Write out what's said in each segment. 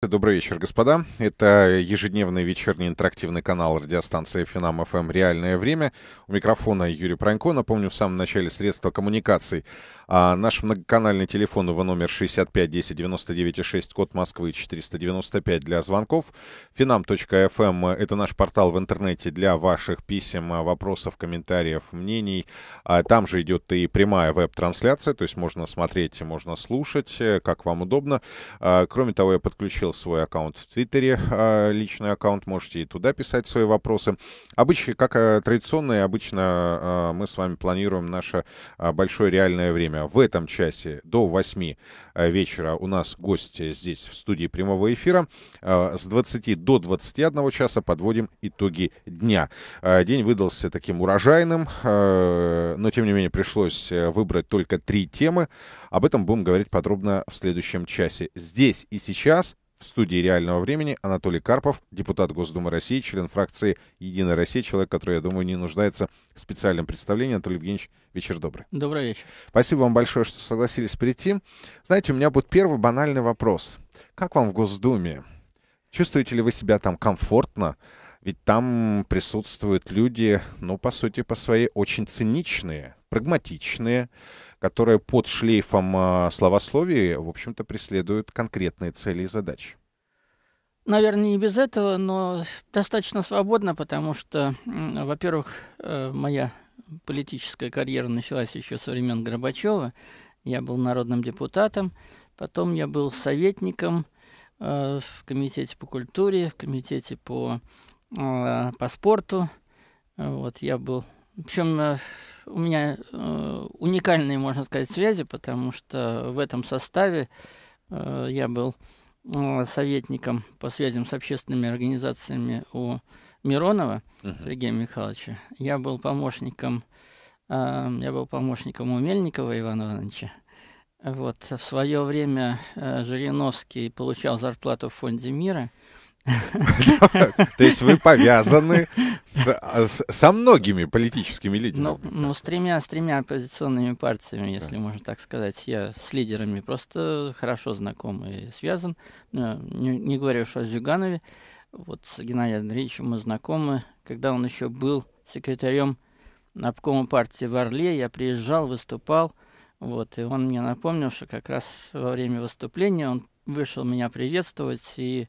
Добрый вечер, господа. Это ежедневный вечерний интерактивный канал радиостанции Финам ФМ «Реальное время». У микрофона Юрий Пронько. Напомню, в самом начале средства коммуникаций. А наш многоканальный телефон его номер 65 10 99 6, код Москвы 495 для звонков. Финам.фм эм – это наш портал в интернете для ваших писем, вопросов, комментариев, мнений. А там же идет и прямая веб-трансляция, то есть можно смотреть, можно слушать, э, как вам удобно. А, кроме того, я подключил запустил свой аккаунт в Твиттере, а, личный аккаунт, можете и туда писать свои вопросы. Обычно, как э, традиционно и обычно, а, мы с вами планируем наше а, большое реальное время. В этом часе до 8 э, вечера у нас гости здесь, в студии прямого эфира. С 20 до 21 часа подводим итоги дня. День выдался таким урожайным, но тем не менее пришлось э, выбрать только три темы. Об этом будем говорить подробно в следующем часе. Здесь и сейчас в студии «Реального времени» Анатолий Карпов, депутат Госдумы России, член фракции «Единая Россия», человек, который, я думаю, не нуждается в специальном представлении. Анатолий Евгеньевич, вечер добрый. Добрый вечер. Спасибо вам большое, что согласились прийти. Знаете, у меня будет первый банальный вопрос. Как вам в Госдуме? Чувствуете ли вы себя там комфортно? Ведь там присутствуют люди, ну, по сути, по своей очень циничные, прагматичные, которые под шлейфом а, словословия, в общем-то, преследуют конкретные цели и задачи. Наверное, не без этого, но достаточно свободно, потому что, во-первых, э, моя политическая карьера началась еще со времен Горбачева. Я был народным депутатом, потом я был советником э, в Комитете по культуре, в Комитете по а, по спорту. Вот я был. Причем э, у меня э, уникальные, можно сказать, связи, потому что в этом составе э, я был советником по связям с общественными организациями у Миронова uh-huh. Сергея Михайловича. Я был помощником, я был помощником у Мельникова Ивана Ивановича. Вот в свое время Жириновский получал зарплату в фонде мира. То есть вы повязаны а, со многими политическими ну, лидерами. Ну, с тремя, с тремя оппозиционными партиями, если можно так сказать. Я с лидерами просто хорошо знаком и связан. Не говорю уж о Зюганове. Вот с Геннадием Андреевичем мы знакомы. Когда он еще был секретарем обкома партии в Орле, я приезжал, выступал. Вот, и он мне напомнил, что как раз во время выступления он вышел меня приветствовать и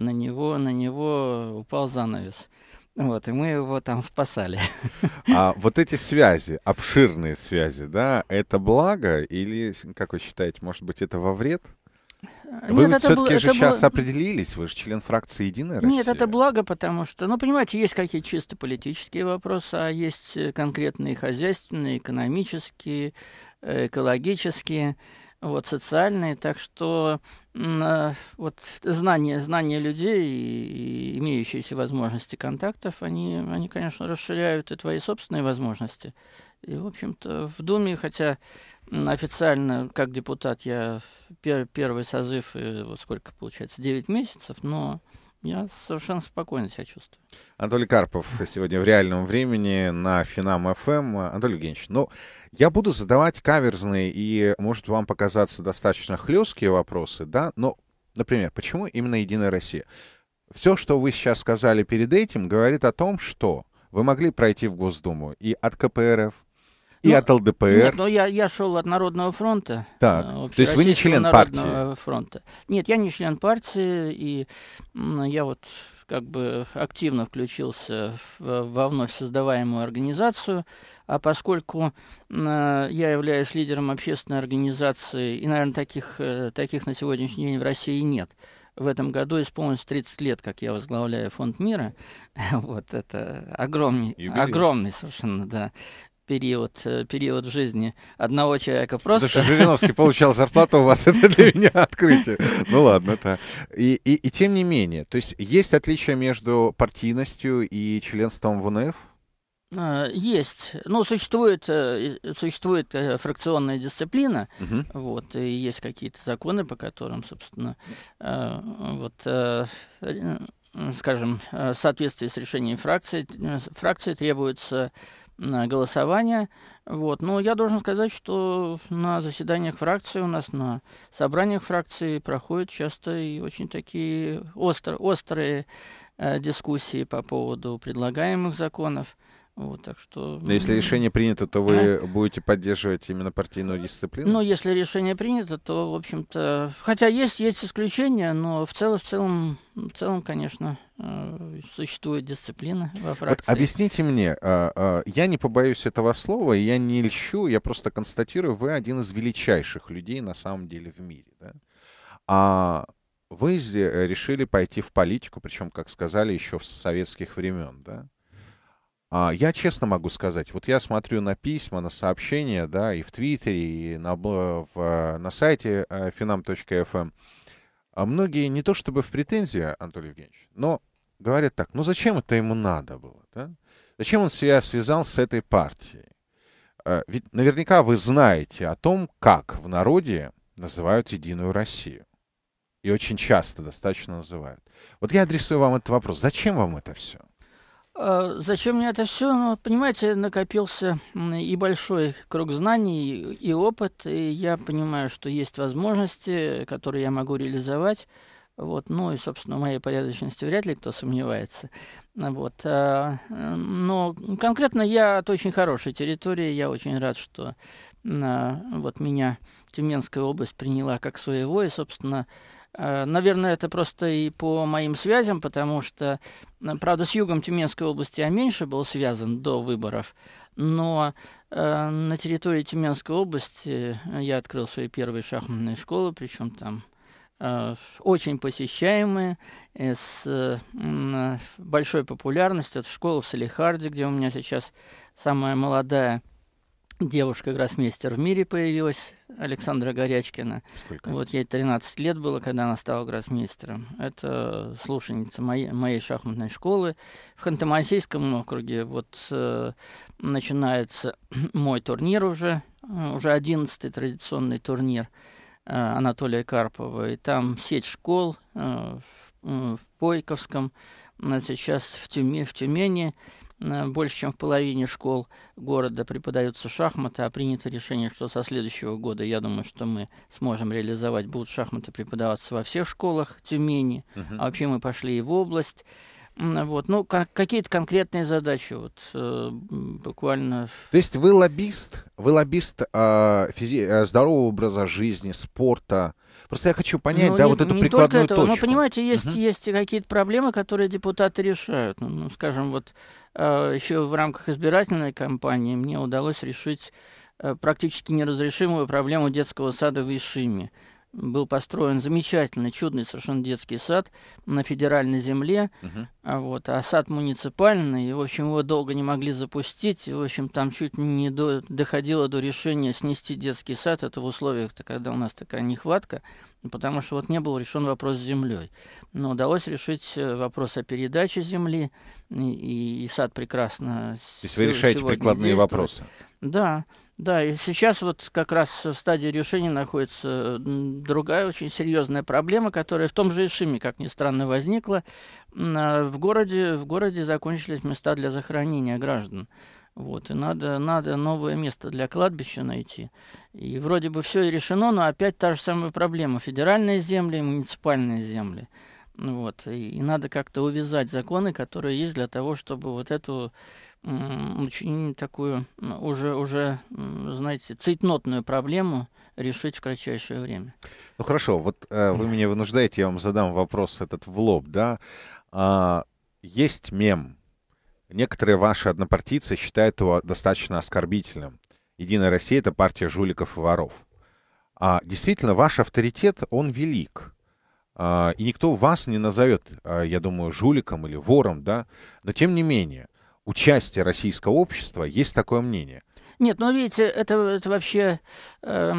на него, на него упал занавес. Вот, и мы его там спасали. А вот эти связи, обширные связи, да, это благо или, как вы считаете, может быть, это во вред? Э, вы Нет, все-таки же сейчас было... определились, вы же член фракции «Единая Россия». Нет, это благо, потому что, ну, понимаете, есть какие-то чисто политические вопросы, а есть э, конкретные хозяйственные, экономические, э, экологические вот, социальные. Так что э, вот знания, знания людей и, имеющиеся возможности контактов, они, они, конечно, расширяют и твои собственные возможности. И, в общем-то, в Думе, хотя официально как депутат я пер, первый созыв, и э, вот сколько получается, 9 месяцев, но я совершенно спокойно себя чувствую. Анатолий Карпов сегодня в реальном времени на Финам ФМ. Эм. Анатолий Евгеньевич, ну, я буду задавать каверзные и, может, вам показаться достаточно хлесткие вопросы, да, но, например, почему именно «Единая Россия»? Все, что вы сейчас сказали перед этим, говорит о том, что вы могли пройти в Госдуму и от КПРФ, и ну, от ЛДПР. Нет, но ну, я, я шел от Народного фронта. Так, э, то есть вы не член партии? фронта. Нет, я не член партии, и я вот как бы активно включился в, во вновь создаваемую организацию, а поскольку э, я являюсь лидером общественной организации, и, наверное, таких, э, таких на сегодняшний день в России нет, в этом году исполнилось 30 лет, как я возглавляю Фонд мира. Вот это огромный, огромный совершенно, да, период, э, период в жизни одного человека. Просто... Потому что Жириновский получал зарплату у вас, это для меня открытие. Ну ладно, да. И, и, и тем не менее, то есть есть отличие между партийностью и членством в НФ? А, есть. Ну, существует, э, существует э, фракционная дисциплина, угу. вот, и есть какие-то законы, по которым, собственно, вот, скажем, в соответствии с решением фракции, фракции требуется голосования. Вот. Но я должен сказать, что на заседаниях фракции у нас, на собраниях фракции проходят часто и очень такие остро, острые э, дискуссии по поводу предлагаемых законов. Вот, так что... Но если решение принято, то вы а? будете поддерживать именно партийную дисциплину? Ну, если решение принято, то, в общем-то... Хотя есть, есть исключения, но в целом, в целом, в целом конечно, э, существует дисциплина во фракции. Вот объясните мне, а, а, я не побоюсь этого слова, я не льщу, я просто констатирую, вы один из величайших людей на самом деле в мире. Да? А вы э, решили пойти в политику, причем, как сказали, еще в советских времен, да? А, я честно могу сказать, вот я смотрю на письма, на сообщения, да, и в Твиттере, и на, в, э, на сайте finam.fm. Э, эм. а многие не то чтобы в претензии, Анатолий Евгеньевич, но говорят так, ну зачем это ему надо было, да? Зачем он себя связал с этой партией? А, ведь наверняка вы знаете о том, как в народе называют «Единую Россию». И очень часто достаточно называют. Вот я адресую вам этот вопрос. Зачем вам это все? А, зачем мне это все? Ну, понимаете, накопился и большой круг знаний, и опыт, и я понимаю, что есть возможности, которые я могу реализовать. Вот, ну и, собственно, в моей порядочности вряд ли кто сомневается. Вот, а, но конкретно я от очень хорошей территории, я очень рад, что а, вот меня Тюменская область приняла как своего, и, собственно, Э, наверное, это просто и по моим связям, потому что, правда, с югом Тюменской области я меньше был связан до выборов, но э, на территории Тюменской области э, я открыл свои первые шахматные школы, причем там очень посещаемые, с большой популярностью. Это школа в Салихарде, где у меня сейчас самая молодая девушка-гроссмейстер в мире появилась, Александра Горячкина. Сколько? Вот ей 13 лет было, когда она стала гроссмейстером. Это слушаница моей, моей шахматной школы. В Ханты-Мансийском округе вот э, начинается мой турнир уже, э, уже 11-й традиционный турнир э, Анатолия Карпова. И там сеть школ э, в, э, в Пойковском, э, сейчас в, Тюме, в Тюмени, Э, больше, чем в половине школ города преподаются шахматы, а принято решение, что со следующего года, я думаю, что мы сможем реализовать, будут шахматы преподаваться во всех школах Тюмени, uh-huh. а вообще мы пошли и в область. Вот, ну, какие-то конкретные задачи, вот, э, буквально. То есть вы лоббист, вы лоббист а, э, физи- здорового образа жизни, спорта. Просто я хочу понять, ну, да, не, вот эту не прикладную только точку. Ну, понимаете, есть, угу. есть какие-то проблемы, которые депутаты решают. Ну, ну скажем, вот э, а, еще в рамках избирательной кампании мне удалось решить э, практически неразрешимую проблему детского сада в Ишиме был построен замечательный, чудный совершенно детский сад на федеральной земле, uh-huh. а вот, а сад муниципальный, и, в общем, его долго не могли запустить, и, в общем, там чуть не до, доходило до решения снести детский сад, это в условиях когда у нас такая нехватка, потому что вот не был решен вопрос с землей. Но удалось решить э, вопрос о передаче земли, и, и, и сад прекрасно... То есть вы решаете прикладные вопросы? Да, да, и сейчас вот как раз в стадии решения находится другая очень серьезная проблема, которая в том же Ишиме, как ни странно, возникла. А, в городе, в городе закончились места для захоронения граждан. Вот, и надо, надо новое место для кладбища найти. И вроде бы все и решено, но опять та же самая проблема. Федеральные земли и муниципальные земли – ну вот. И, надо как-то увязать законы, которые есть для того, чтобы вот эту очень такую уже, уже знаете, цейтнотную проблему решить в кратчайшее время. Ну хорошо, вот э, вы меня вынуждаете, я вам задам вопрос этот в лоб, да. А, есть мем. Некоторые ваши однопартийцы считают его достаточно оскорбительным. «Единая Россия» — это партия жуликов и воров. А действительно, ваш авторитет, он велик. А, и никто вас не назовет, а, я думаю, жуликом или вором, да. Но тем не менее, участие российского общества есть такое мнение. Нет, ну видите, это, это вообще э,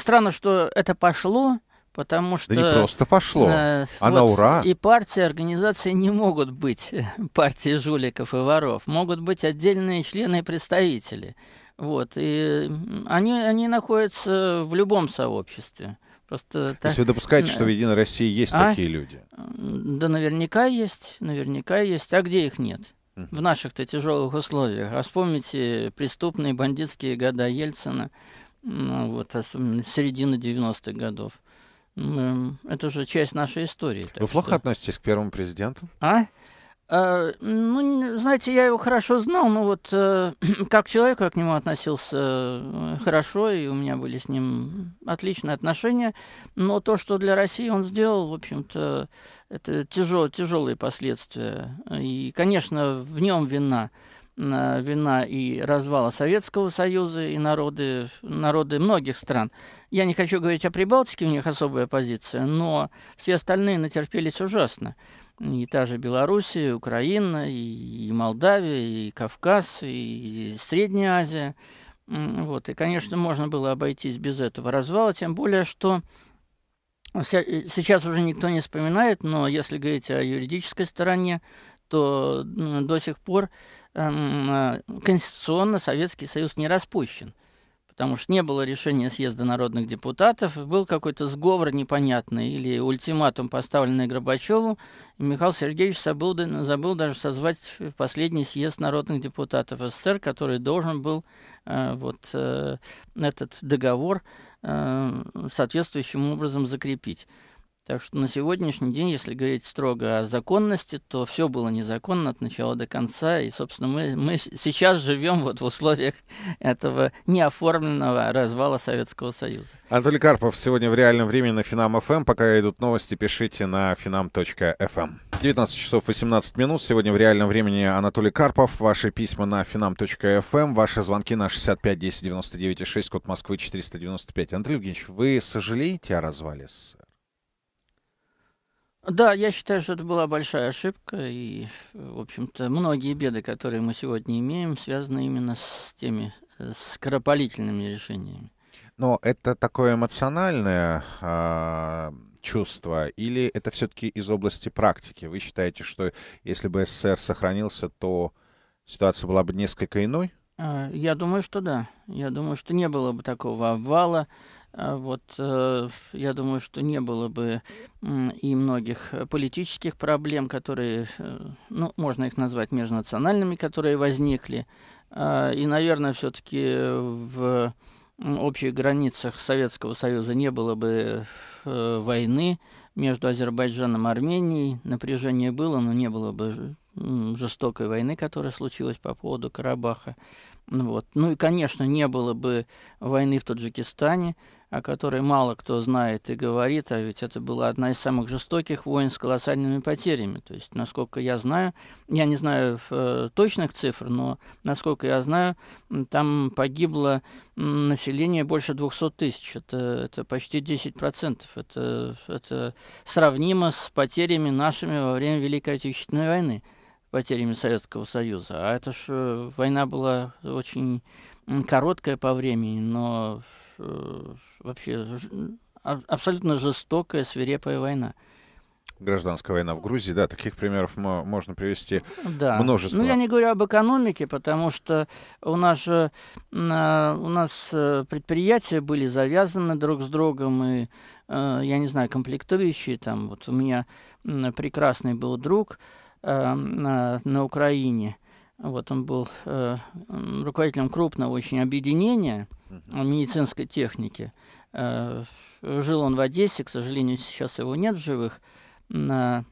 странно, что это пошло, потому что... Да не просто пошло, э, а вот, на ура. И партии, организации не могут быть партии жуликов и воров. Могут быть отдельные члены и представители. Вот, и они, они находятся в любом сообществе. Просто, То есть вы допускаете, что в Единой России есть а? такие люди? Да наверняка есть, наверняка есть. А где их нет? в наших-то тяжелых условиях. А вспомните преступные бандитские года Ельцина, ну, вот, особенно середина 90-х годов. Ну, это же часть нашей истории. Вы плохо что... относитесь к первому президенту? А? Э, ну, знаете, я его хорошо знал, но вот э, как человек, как к нему относился э, хорошо, и у меня были с ним отличные отношения. Но то, что для России он сделал, в общем-то, это тяжел, тяжелые последствия. И, конечно, в нем вина вина и развала Советского Союза, и народы, народы многих стран. Я не хочу говорить о Прибалтике, у них особая позиция, но все остальные натерпелись ужасно и та же Белоруссия, и Украина, и Молдавия, и Кавказ, и Средняя Азия. Вот. И, конечно, можно было обойтись без этого развала, тем более, что э, сейчас уже никто не вспоминает, но если говорить о юридической стороне, то до сих пор эм, э, конституционно Советский Союз не распущен потому что не было решения съезда народных депутатов, был какой-то сговор непонятный или ультиматум, поставленный Горбачеву, и Михаил Сергеевич забыл, забыл даже созвать последний съезд народных депутатов СССР, который должен был э, вот э, этот договор э, соответствующим образом закрепить. Так что на сегодняшний день, если говорить строго о законности, то все было незаконно от начала до конца. И, собственно, мы, мы сейчас живем вот в условиях этого неоформленного развала Советского Союза. Анатолий Карпов сегодня в реальном времени на Финам ФМ. Эм. Пока идут новости, пишите на finam.fm. 19 эм. часов 18 минут. Сегодня в реальном времени Анатолий Карпов. Ваши письма на finam.fm. Эм. Ваши звонки на 65 10 99 6, код Москвы 495. Анатолий Евгеньевич, вы сожалеете о развале СССР? Да, я считаю, что это была большая ошибка, и, в общем-то, многие беды, которые мы сегодня имеем, связаны именно с теми э, скоропалительными решениями. Но это такое эмоциональное э, чувство, или это все-таки из области практики? Вы считаете, что если бы СССР сохранился, то ситуация была бы несколько иной? А, я думаю, что да. Я думаю, что не было бы такого обвала а вот, э, я думаю, что не было бы и многих э, политических проблем, которые, э, ну, можно их назвать межнациональными, которые возникли. А, и, наверное, все-таки в общих границах Советского Союза не было бы войны между Азербайджаном и Арменией. Напряжение было, но не было бы жестокой войны, которая случилась по поводу Карабаха. Ну вот. Ну и, конечно, не было бы войны в Таджикистане, о которой мало кто знает и говорит, а ведь это была одна из самых жестоких войн с колоссальными потерями. То есть, насколько я знаю, я не знаю э, точных цифр, но, насколько я знаю, там погибло население больше 200 тысяч. Это, это почти 10%. Это, это сравнимо с потерями нашими во время Великой Отечественной войны потерями Советского Союза. А это ж э, война была очень короткая по времени, но э, вообще ж, а, абсолютно жестокая, свирепая война. Гражданская война в Грузии, да, таких примеров можно привести ну да. множество. Ну, я не говорю об экономике, потому что у нас же у нас э, предприятия были завязаны друг с другом, и э, я не знаю, комплектующие там. Вот у меня прекрасный был друг, Эм, на, на Украине. Вот он был э, руководителем крупного очень объединения э, медицинской техники. Э, жил он в Одессе, к сожалению, сейчас его нет в живых. Э,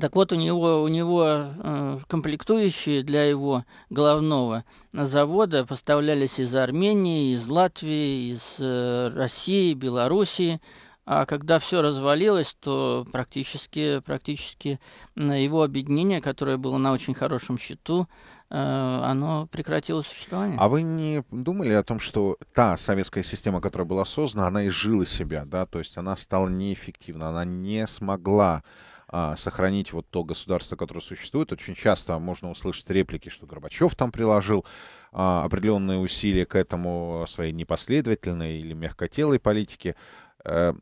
так вот, у него, у него э, комплектующие для его головного завода поставлялись из Армении, из Латвии, из э, России, Белоруссии. А когда все развалилось, то практически, практически его объединение, которое было на очень хорошем счету, э, оно прекратило существование. А вы не думали о том, что та советская система, которая была создана, она изжила себя, да, то есть она стала неэффективна, она не смогла а, сохранить вот то государство, которое существует. Очень часто можно услышать реплики, что Горбачев там приложил а, определенные усилия к этому своей непоследовательной или мягкотелой политике. Э,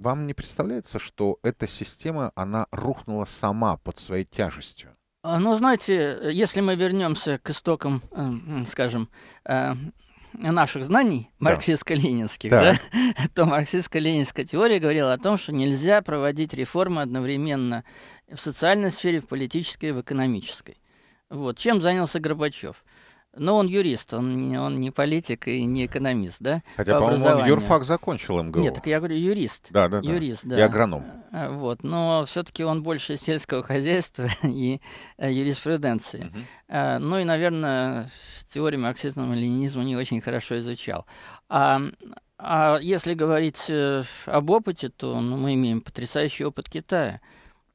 вам не представляется, что эта система, она рухнула сама под своей тяжестью? А, ну, знаете, если мы вернемся к истокам, эм, скажем, э, наших знаний да. марксистско-ленинских, да. Да, то марксистско-ленинская теория говорила о том, что нельзя проводить реформы одновременно в социальной сфере, в политической в экономической. Вот. Чем занялся Горбачев? Но он юрист, он, он не политик и не экономист, да? Хотя, по по-моему, он юрфак закончил МГУ. Нет, так я говорю юрист. Да, да, юрист, да. да. И агроном. Э, вот, но все-таки он больше сельского хозяйства и э, юриспруденции. Uh-huh. Ну и, наверное, теорию марксизма и ленинизма не очень хорошо изучал. А, а если говорить об опыте, то ну, мы имеем потрясающий опыт Китая –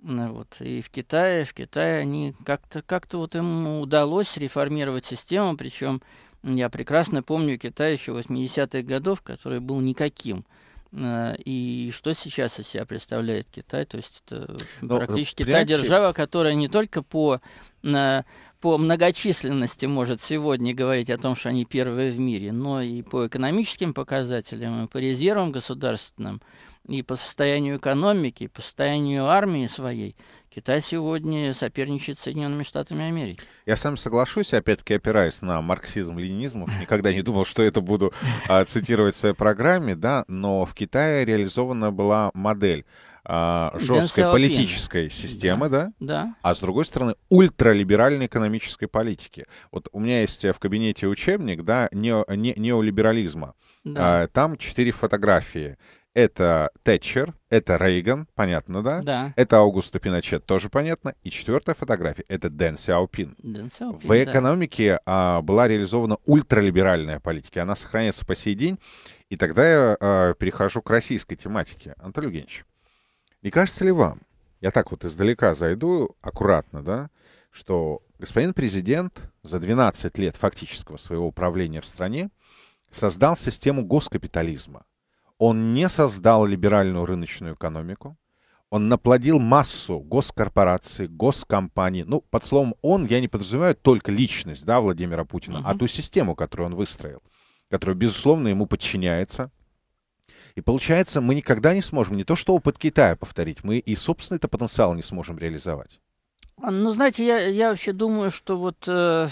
вот. И в Китае, в Китае они как-то как вот им удалось реформировать систему, причем я прекрасно помню Китай еще 80-х годов, который был никаким. Э, и что сейчас из себя представляет Китай? То есть это Но, ну, практически понимаете... та держава, которая не только по, э, по многочисленности может сегодня говорить о том, что они первые в мире, но и по экономическим показателям, и по резервам государственным и по состоянию экономики, и по состоянию армии своей, Китай сегодня соперничает с Соединенными Штатами Америки. Я сам соглашусь, опять-таки опираясь на марксизм, ленинизм, никогда не думал, что это буду а, цитировать в своей программе, да, но в Китае реализована была модель а, жесткой политической системы, да, да, да, а с другой стороны ультралиберальной экономической политики. Вот у меня есть э, в кабинете учебник, да, нео, не, неолиберализма. Да. А, там четыре фотографии это Тэтчер, это Рейган, понятно, да? Да. Это Аугусто Пиночет, тоже понятно. И четвертая фотография — это Дэн Сяопин. Дэн Сяопин В экономике да. а, была реализована ультралиберальная политика. Она сохраняется по сей день. И тогда я а, перехожу к российской тематике. Анатолий Евгеньевич, не кажется ли вам, я так вот издалека зайду, аккуратно, да, что господин президент за 12 лет фактического своего управления в стране создал систему госкапитализма — он не создал либеральную рыночную экономику, он наплодил массу госкорпораций, госкомпаний. Ну, под словом «он» я не подразумеваю только личность да, Владимира Путина, угу. а ту систему, которую он выстроил, которая, безусловно, ему подчиняется. И получается, мы никогда не сможем не то что опыт Китая повторить, мы и собственный это потенциал не сможем реализовать. А, ну, знаете, я, я вообще думаю, что вот э,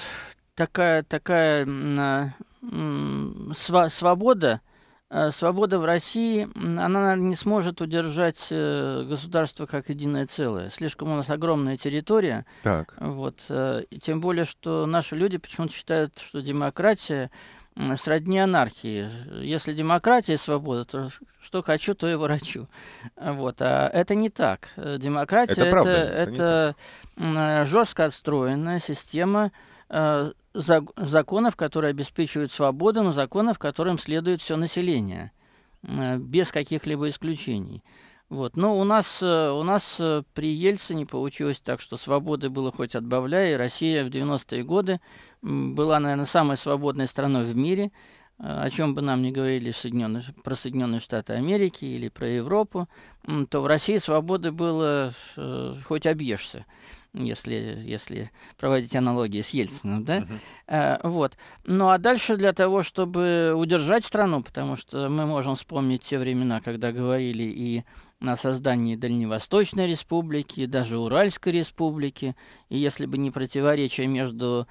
такая, такая э, э, свобода – Э, свобода в России, она наверное, не сможет удержать э, государство как единое целое. Слишком у нас огромная территория. Так. Вот, э, и тем более, что наши люди почему-то считают, что демократия сродни анархии. Если демократия и свобода, то что хочу, то и ворочу. Вот. А это не так. Демократия это, это, это, это жестко отстроенная система законов, которые обеспечивают свободу, но законов, которым следует все население, э, без каких-либо исключений. Вот. Но у нас, э, у нас э, при Ельцине получилось так, что свободы было хоть отбавляя, и Россия в 90-е годы была, наверное, самой свободной страной в мире, о чем бы нам ни говорили Соединенные, про Соединенные Штаты Америки или про Европу, то в России свободы было хоть объешься если, если проводить аналогии с Ельциным, да? Uh-huh. Вот. Ну а дальше для того, чтобы удержать страну, потому что мы можем вспомнить те времена, когда говорили и на создании Дальневосточной республики, даже Уральской республики. И если бы не противоречие между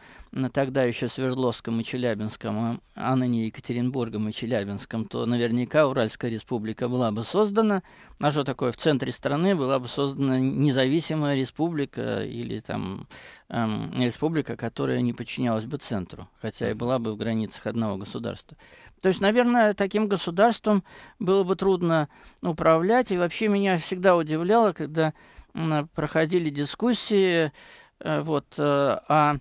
тогда еще Свердловском и Челябинском, а, а ныне Екатеринбургом и Челябинском, то наверняка Уральская республика была бы создана. А что такое? В центре страны была бы создана независимая республика или там эм, республика, которая не подчинялась бы центру, хотя и была бы в границах одного государства. То есть, наверное, таким государством было бы трудно управлять. И вообще меня всегда удивляло, когда проходили дискуссии э, вот, о э, а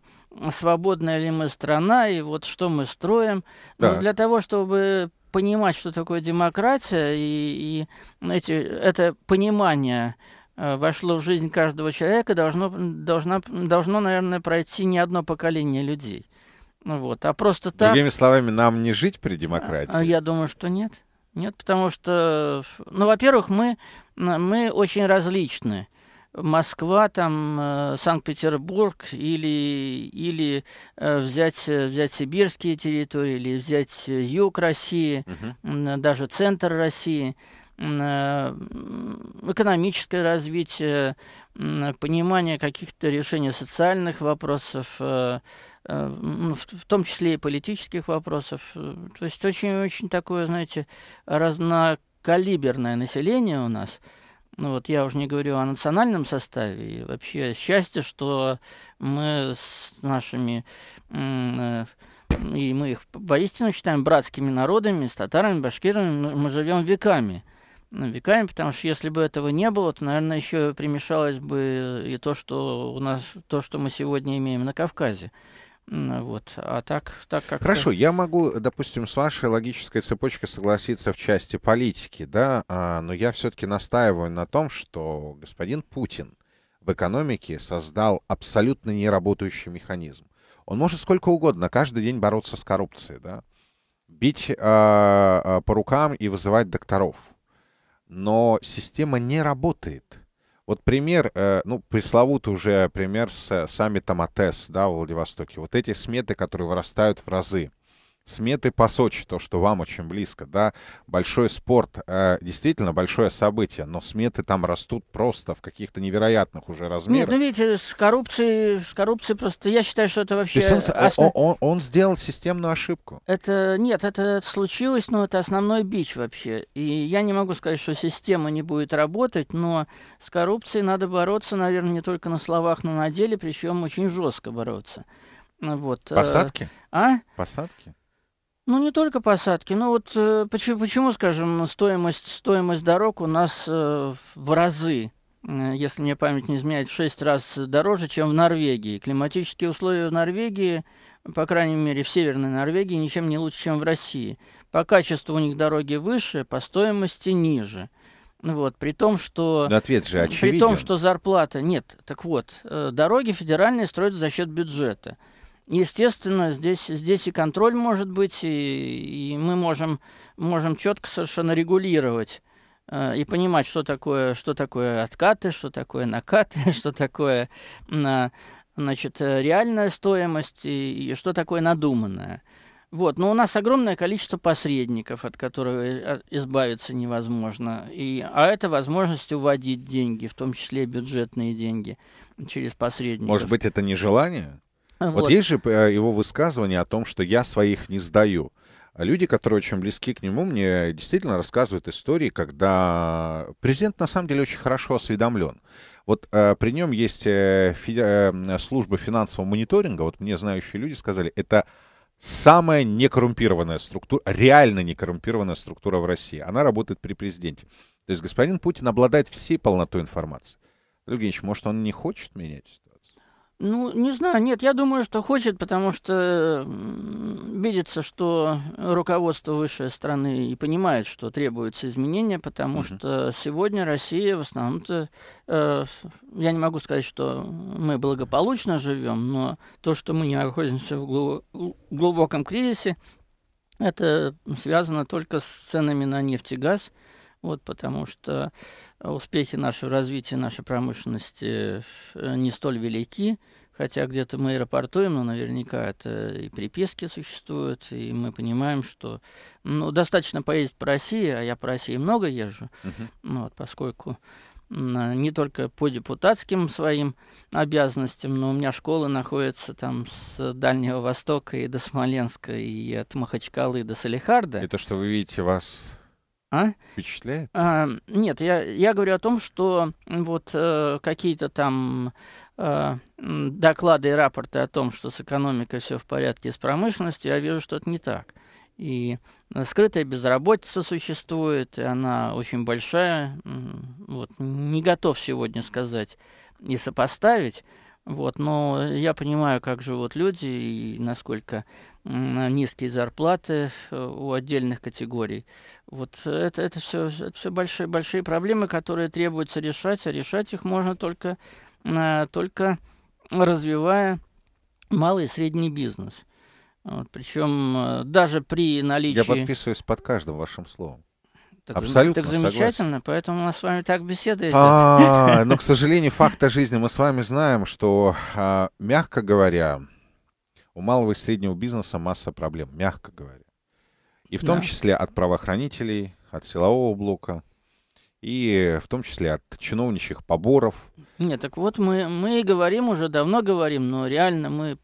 свободная ли мы страна и вот что мы строим. Да. Ну, Но для того, чтобы понимать, что такое демократия, и, и эти, это понимание э, вошло в жизнь каждого человека, должно, должно, должно, наверное, пройти не одно поколение людей. Ну вот. А просто так... Другими словами, нам не жить при а, демократии? А я думаю, что нет. Нет, потому что, ну, во-первых, мы, мы очень различны. Москва, там, э, Санкт-Петербург или, или э, взять, взять сибирские территории, или взять юг России, угу. даже центр России э, экономическое развитие, понимание каких-то решений социальных вопросов, Э, в том числе и политических вопросов. Э, то есть очень-очень такое, знаете, разнокалиберное население у нас. Ну вот я уже не говорю о национальном составе. И вообще счастье, что мы с нашими э, и мы их воистину считаем братскими народами, с татарами, башкирами, мы живем веками ну, веками, потому что если бы этого не было, то, наверное, еще примешалось бы и то, что у нас, то, что мы сегодня имеем на Кавказе. Вот. А так, так как... Хорошо, я могу, допустим, с вашей логической цепочкой согласиться в части политики, да, а, но я все-таки настаиваю на том, что господин Путин в экономике создал абсолютно неработающий механизм. Он может сколько угодно каждый день бороться с коррупцией, да, бить э, по рукам и вызывать докторов. Но система не работает вот пример, э, ну, пресловутый уже пример с э, саммитом АТЭС, да, в Владивостоке. Вот эти сметы, которые вырастают в разы. Сметы по Сочи, то, что вам очень близко, да, большой спорт, э, действительно большое событие, но сметы там растут просто в каких-то невероятных уже размерах. Нет, ну видите, с коррупцией, с коррупцией просто, я считаю, что это вообще... То есть он, а, основ... он, он, он сделал системную ошибку? Это, нет, это случилось, но это основной бич вообще. И я не могу сказать, что система не будет работать, но с коррупцией надо бороться, наверное, не только на словах, но на деле, причем очень жестко бороться. Вот. Э, Посадки? А? Посадки? Ну, не только посадки. Ну, вот э, почему, почему, скажем, стоимость, стоимость дорог у нас э, в разы, э, если мне память не изменяет, в 6 раз дороже, чем в Норвегии. Климатические условия в Норвегии, по крайней мере, в Северной Норвегии, ничем не лучше, чем в России. По качеству у них дороги выше, по стоимости ниже. Ну вот, при том, что... Да ответ же очевиден. При том, что зарплата... Нет, так вот, э, дороги федеральные строятся за счет бюджета – Естественно, здесь, здесь и контроль может быть, и, и мы можем, можем четко совершенно регулировать э, и понимать, что такое, что такое откаты, что такое накаты, что такое на, значит, э, реальная стоимость и, и что такое надуманная. Вот, но у нас огромное количество посредников, от которых э, а, избавиться невозможно. И, а это возможность уводить деньги, в том числе бюджетные деньги, через посредников. Может быть, это не желание? Вот. вот есть же э, его высказывание о том, что я своих не сдаю. А люди, которые очень близки к нему, мне действительно рассказывают истории, когда президент на самом деле очень хорошо осведомлен. Вот э, при нем есть э, фи, э, служба финансового мониторинга. Вот мне знающие люди сказали, это самая некоррумпированная структура, реально некоррумпированная структура в России. Она работает при президенте. То есть господин Путин обладает всей полнотой информации. Евгеньевич, может, он не хочет менять ну, не знаю, нет, я думаю, что хочет, потому что видится, что руководство высшей страны и понимает, что требуются изменения, потому угу. что сегодня Россия в основном-то, э, я не могу сказать, что мы благополучно живем, но то, что мы не находимся в глубоком кризисе, это связано только с ценами на нефть и газ вот, потому что э, успехи нашего развития нашей промышленности э, не столь велики, хотя где-то мы аэропортуем, но наверняка это и приписки существуют, и мы понимаем, что ну, достаточно поездить по России, а я по России много езжу, uh-huh. вот, поскольку не только по депутатским своим обязанностям, но у меня школы находятся там с Дальнего Востока и до Смоленска, и от Махачкалы и до Салихарда. Это что вы видите вас а? Впечатляет? А, нет, я, я говорю о том, что вот э, какие-то там э, доклады и рапорты о том, что с экономикой все в порядке, с промышленностью, я вижу, что это не так. И э, скрытая безработица существует, и она очень большая. Вот, не готов сегодня сказать и сопоставить. Вот, но я понимаю, как живут люди и насколько низкие зарплаты э, у отдельных категорий. Вот это, это все, это все большие, большие проблемы, которые требуется решать, а решать их можно только, э, только развивая малый и средний бизнес. Вот, причем э, даже при наличии... Я подписываюсь под каждым вашим словом. Так, Абсолютно так замечательно, согласен. поэтому у нас с вами так беседует. А, но, к сожалению, факта жизни мы с вами знаем, что, а, мягко говоря, у малого и среднего бизнеса масса проблем, мягко говоря. И в да. том числе от правоохранителей, от силового блока, и в том числе от чиновничьих поборов. Нет, так вот мы, мы и говорим уже давно говорим, но реально мы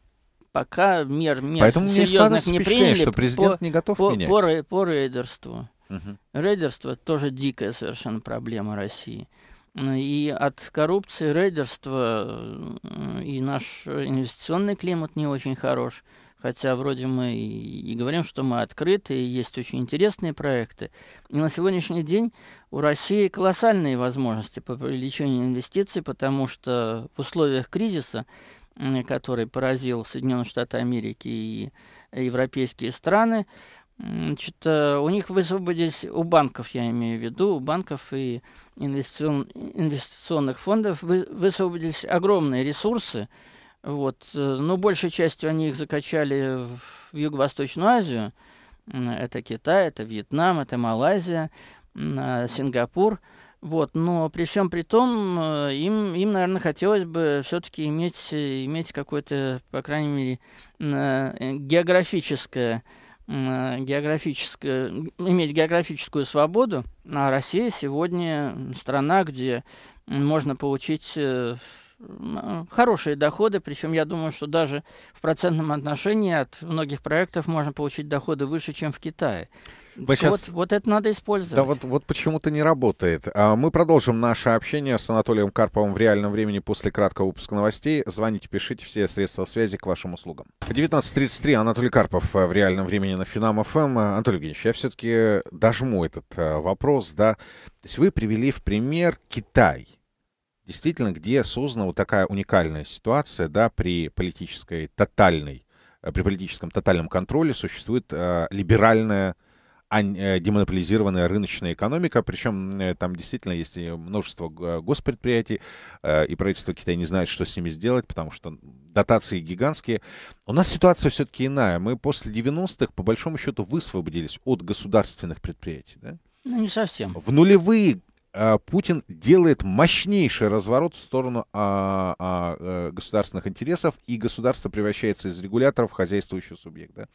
пока мер, мер Поэтому серьезных не приняли. что президент по, не готов по, менять. По, по рейдерству. Угу. Рейдерство тоже дикая совершенно проблема России. Э, и от коррупции, рейдерства, э, и наш инвестиционный климат не очень хорош. Хотя вроде мы и говорим, что мы открыты, и есть очень интересные проекты. И на сегодняшний день у России колоссальные возможности по увеличению инвестиций, потому что в условиях кризиса, который поразил Соединенные Штаты Америки и европейские страны, Значит, у них высвободились, у банков, я имею в виду, у банков и инвестицион, инвестиционных фондов высвободились огромные ресурсы. Вот, э, но большей частью они их закачали в Юго-Восточную Азию. Это Китай, это Вьетнам, это Малайзия, а, Сингапур. Вот, но при всем при том, э, им, им наверное, хотелось бы все-таки иметь, иметь какое-то, по крайней мере, э, географическое Э, географическое, иметь географическую свободу, а Россия сегодня страна, где можно получить э, э, хорошие доходы, причем я думаю, что даже в процентном отношении от многих проектов можно получить доходы выше, чем в Китае. Мы сейчас... вот, вот это надо использовать. Да вот, вот почему-то не работает. А, мы продолжим наше общение с Анатолием Карповым в реальном времени после краткого выпуска новостей. Звоните, пишите, все средства связи к вашим услугам. 19.33, Анатолий Карпов э, в реальном времени на Финам ФМ. Эм. Анатолий Евгеньевич, я все-таки э, дожму этот э, вопрос, да. То есть вы привели в пример Китай действительно, где создана вот такая уникальная ситуация, да, при политической тотальной, при политическом тотальном контроле существует э, либеральная Э, демонополизированная рыночная экономика, причем э, там действительно есть множество э, госпредприятий, и правительство Китая не знает, что с ними сделать, потому что дотации гигантские. У нас ситуация все-таки иная. Мы после 90-х, по большому счету, высвободились от государственных предприятий. Да? Ну, не совсем. В нулевые Путин делает мощнейший разворот в сторону а, а, государственных интересов, и государство превращается из регулятора в хозяйствующий субъект. Да?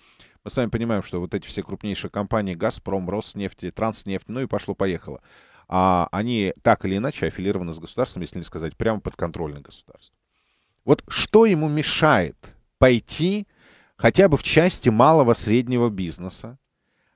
Мы с вами понимаем, что вот эти все крупнейшие компании «Газпром», «Роснефть», «Транснефть», ну и пошло-поехало, а они так или иначе аффилированы с государством, если не сказать прямо подконтрольны государству. Вот что ему мешает пойти хотя бы в части малого-среднего бизнеса,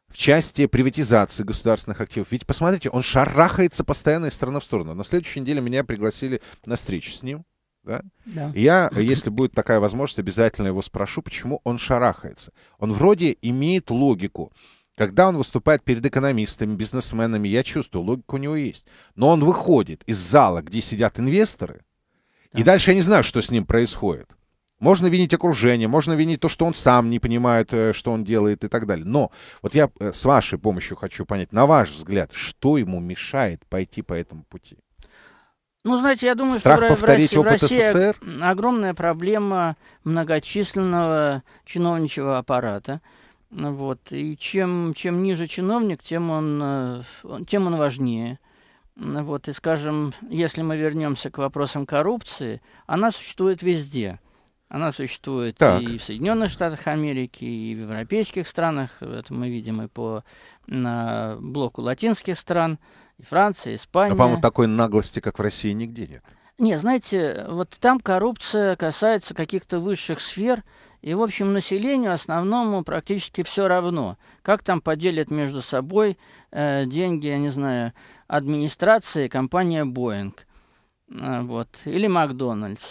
в части приватизации государственных активов. Ведь посмотрите, он шарахается постоянно из стороны в сторону. На следующей неделе меня пригласили на встречу с ним. Да? Да. Я, если будет такая возможность, обязательно его спрошу, почему он шарахается. Он вроде имеет логику. Когда он выступает перед экономистами, бизнесменами, я чувствую, логика у него есть. Но он выходит из зала, где сидят инвесторы, да. и дальше я не знаю, что с ним происходит. Можно винить окружение, можно винить то, что он сам не понимает, э, что он делает и так далее. Но вот я э, с вашей помощью хочу понять, на ваш взгляд, что ему мешает пойти по этому пути? Ну, знаете, я думаю, Страх что повторить в России, опыт в СССР? огромная проблема многочисленного чиновничего аппарата. Вот. И чем, чем ниже чиновник, тем э, он, тем он важнее. Вот. И, скажем, если мы вернемся к вопросам коррупции, она существует везде. Она существует так. и в Соединенных Штатах Америки, и в европейских странах. Это мы видим и по на блоку латинских стран и Франция, и Испания. Но, а, по-моему, такой наглости, как в России, нигде нет. Не, знаете, вот там коррупция касается каких-то высших сфер, и, в общем, населению основному практически все равно, как там поделят между собой э, деньги, я не знаю, администрации, компания Boeing, э, вот, или Макдональдс,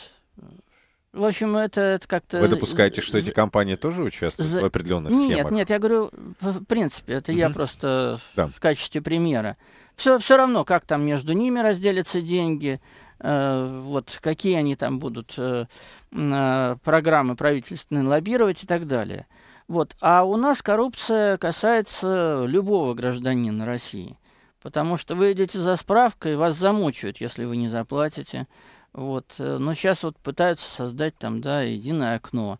в общем, это, это как-то... Вы допускаете, что эти компании тоже участвуют за... в определенных нет, схемах? Нет, нет, я говорю, в принципе, это угу. я просто да. в качестве примера. Все, все равно, как там между ними разделятся деньги, э, вот какие они там будут э, э, программы правительственные лоббировать и так далее. Вот. А у нас коррупция касается любого гражданина России. Потому что вы идете за справкой, вас замучают, если вы не заплатите. Вот. Э, но сейчас вот пытаются создать там, да, единое окно.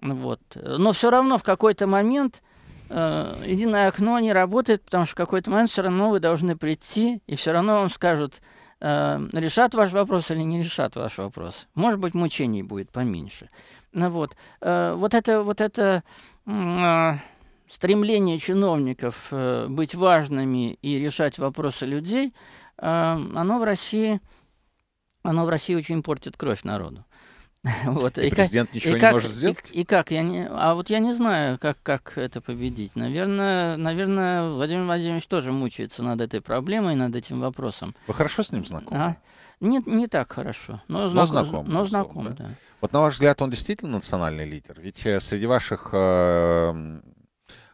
Вот. Но все равно в какой-то момент э, единое окно не работает, потому что в какой-то момент все равно вы должны прийти, и все равно вам скажут, э, решат ваш вопрос или не решат ваш вопрос. Может быть, мучений будет поменьше. Ну, вот. Э, вот это, вот это э, стремление чиновников э, быть важными и решать вопросы людей, э, оно в России оно в России очень портит кровь народу. Вот. И, и президент как, ничего и как, не может сделать? И, и как? Я не, а вот я не знаю, как, как это победить. Наверное, наверное, Владимир Владимирович тоже мучается над этой проблемой, над этим вопросом. Вы хорошо с ним знакомы? А? Не, не так хорошо, но, знаком, но знаком. Но знаком, да? да. Вот на ваш взгляд, он действительно национальный лидер? Ведь э, среди ваших э,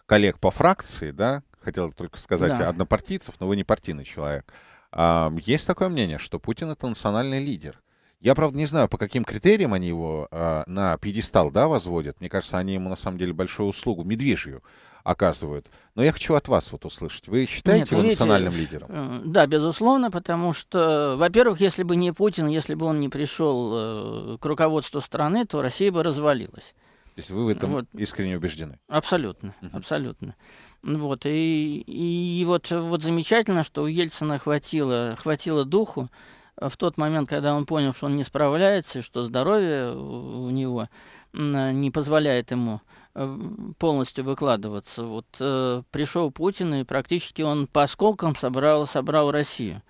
коллег по фракции, да, хотел только сказать, да. однопартийцев, но вы не партийный человек – есть такое мнение, что Путин — это национальный лидер. Я, правда, не знаю, по каким критериям они его а, на пьедестал да, возводят. Мне кажется, они ему на самом деле большую услугу, медвежью оказывают. Но я хочу от вас вот услышать. Вы считаете Нет, его видите, национальным лидером? Э, да, безусловно, потому что, во-первых, если бы не Путин, если бы он не пришел э, к руководству страны, то Россия бы развалилась. То есть вы в этом вот. искренне убеждены? Абсолютно, угу. абсолютно. Вот, и, и вот, вот замечательно, что у Ельцина хватило, хватило духу э, в тот момент, когда он понял, что он не справляется, что здоровье у него не позволяет ему эм, полностью выкладываться. Вот э, пришел Путин, и практически он по осколкам собрал, собрал Россию.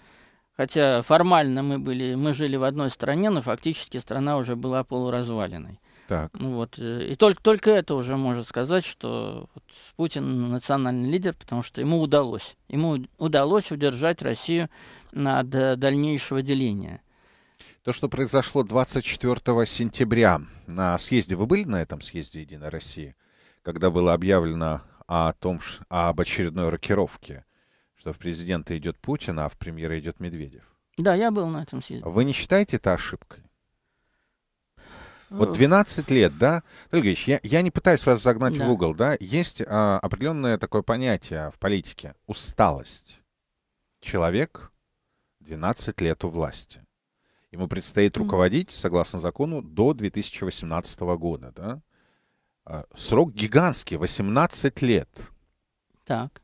Хотя формально мы, были, мы жили в одной стране, но фактически страна уже была полуразваленной. Так. Ну вот. Э, и только, только это уже можно сказать, что вот Путин национальный лидер, потому что ему удалось. Ему удалось удержать Россию от э, дальнейшего деления. То, что произошло 24 сентября на съезде, вы были на этом съезде Единой России, когда было объявлено о том, об очередной рокировке, что в президента идет Путин, а в премьера идет Медведев? Да, я был на этом съезде. Вы не считаете это ошибкой? Вот 12 лет, да? Ильич, я, я не пытаюсь вас загнать да. в угол, да? Есть а, определенное такое понятие в политике — усталость. Человек 12 лет у власти. Ему предстоит руководить, согласно закону, до 2018 года, да? А, срок гигантский, 18 лет. Так.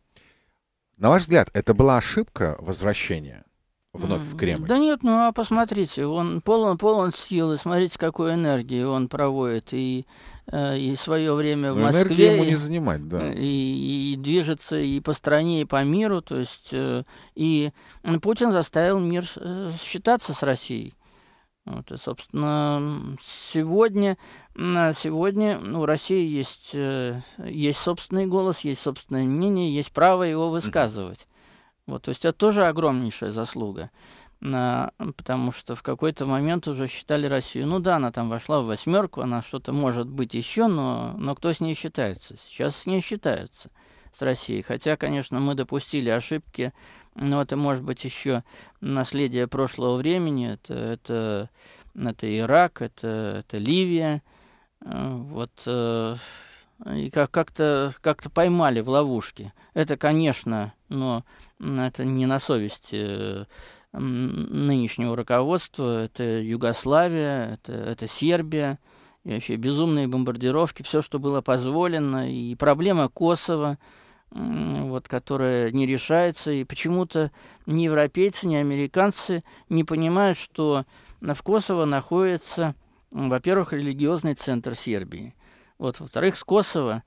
На ваш взгляд, это была ошибка возвращения? вновь в Кремль? Да нет, ну а посмотрите, он полон, полон силы, смотрите, какую энергии он проводит. И, э, и свое время Но в ну, Москве. Энергии ему не занимать, да. И, и движется и по стране, и по миру. То есть, э, и Путин заставил мир э, считаться с Россией. Вот, и, собственно, сегодня, сегодня ну, у России есть, есть собственный голос, есть собственное мнение, есть право его высказывать. Вот, то есть это тоже огромнейшая заслуга. Потому что в какой-то момент уже считали Россию, ну да, она там вошла в восьмерку, она что-то может быть еще, но, но кто с ней считается? Сейчас с ней считаются с Россией. Хотя, конечно, мы допустили ошибки, но это может быть еще наследие прошлого времени. Это, это, это Ирак, это, это Ливия. Э, вот э, и как- как-то как то поймали в ловушке. Это, конечно, но это не на совести э, нынешнего руководства. Это Югославия, это, это Сербия, и вообще безумные бомбардировки, все, что было позволено, и проблема Косово, вот, которая не решается, и почему-то ни европейцы, ни американцы не понимают, что в Косово находится, во-первых, религиозный центр Сербии – вот. Во-вторых, с Косово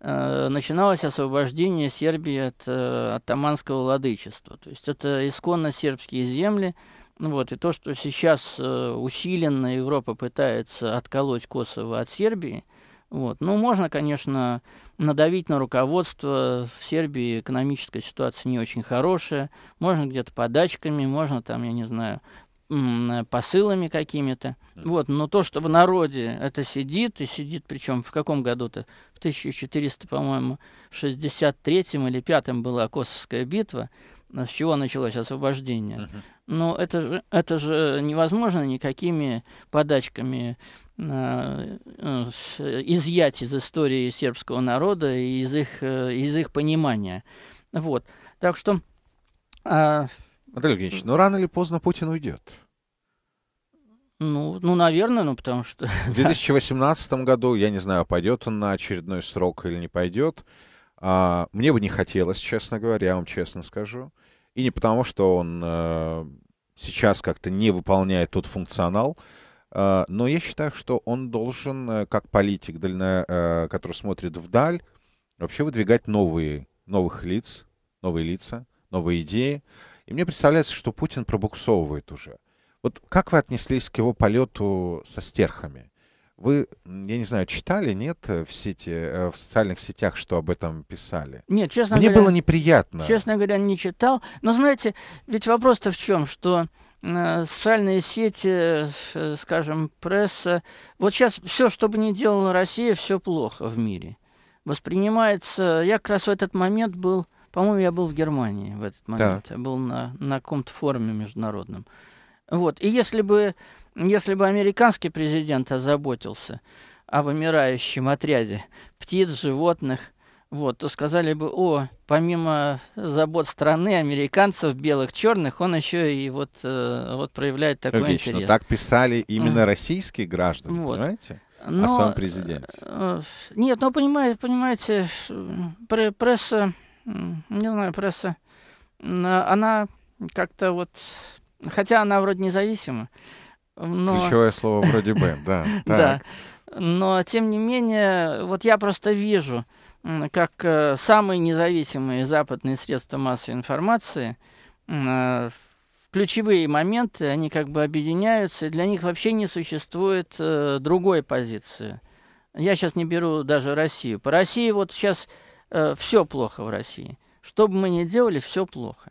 э, начиналось освобождение Сербии от э, оттаманского владычества. То есть это исконно сербские земли. Ну вот. И то, что сейчас э, усиленно Европа пытается отколоть Косово от Сербии, вот. Ну, можно, конечно, надавить на руководство. В Сербии экономическая ситуация не очень хорошая. Можно где-то подачками, можно там, я не знаю, Э, посылами какими-то. Вот, но то, что в народе это сидит, и сидит, причем в каком году-то? В 1400, по-моему, 63-м или 5-м была Косовская битва, с чего началось освобождение. Но это же, это же невозможно никакими подачками э, э, изъять из истории сербского народа и из их, э, из их понимания. Вот. Так что а, Анатолий Евгеньевич, но ну, рано или поздно Путин уйдет. Ну, ну, наверное, ну потому что... В 2018 году, я не знаю, пойдет он на очередной срок или не пойдет. А, мне бы не хотелось, честно говоря, я вам честно скажу. И не потому, что он а, сейчас как-то не выполняет тот функционал, а, но я считаю, что он должен, э, как политик, дально, а, который смотрит вдаль, вообще выдвигать новые, новых лиц, новые лица, новые идеи. И мне представляется, что Путин пробуксовывает уже. Вот как вы отнеслись к его полету со стерхами? Вы, я не знаю, читали, нет, э, в, сети, э, в социальных сетях, что об этом писали? Нет, честно Мне говоря... Мне было неприятно. Честно говоря, не читал. Но знаете, ведь вопрос-то в чем, что э, социальные сети, скажем, пресса. Вот сейчас все, что бы ни делала Россия, все плохо в мире. Воспринимается... Я как раз в этот момент был по-моему, я был в Германии в этот момент. Да. Я был на, на каком-то форуме международном. Вот. И если бы, если бы американский президент озаботился о вымирающем отряде птиц, животных, вот, то сказали бы, о, помимо забот страны, американцев, белых, черных, он еще и вот, э, вот проявляет такой Логично. интерес. Так писали именно mm. российские граждане, вот. понимаете? Но, о самом президенте. Э, э, нет, ну, понимаете, понимаете пресса не знаю, пресса, она как-то вот, хотя она вроде независима, но... Ключевое слово вроде бы, да. Да. Но, тем не менее, вот я просто вижу, как э, самые независимые западные средства массовой информации а, ключевые моменты, они как бы объединяются, и для них вообще не существует э, другой позиции. Я сейчас не беру даже Россию. По России вот сейчас э, все плохо в России. Что бы мы ни делали, все плохо.